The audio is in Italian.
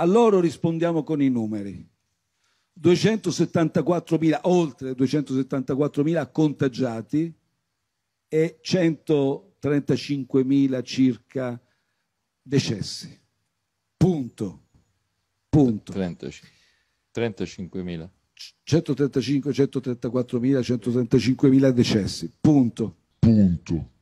A loro rispondiamo con i numeri. 274.000, oltre 274.000 contagiati e 135.000 circa decessi. Punto. Punto. 35.000. 135.000, 134.000, 135.000 decessi. Punto. Punto.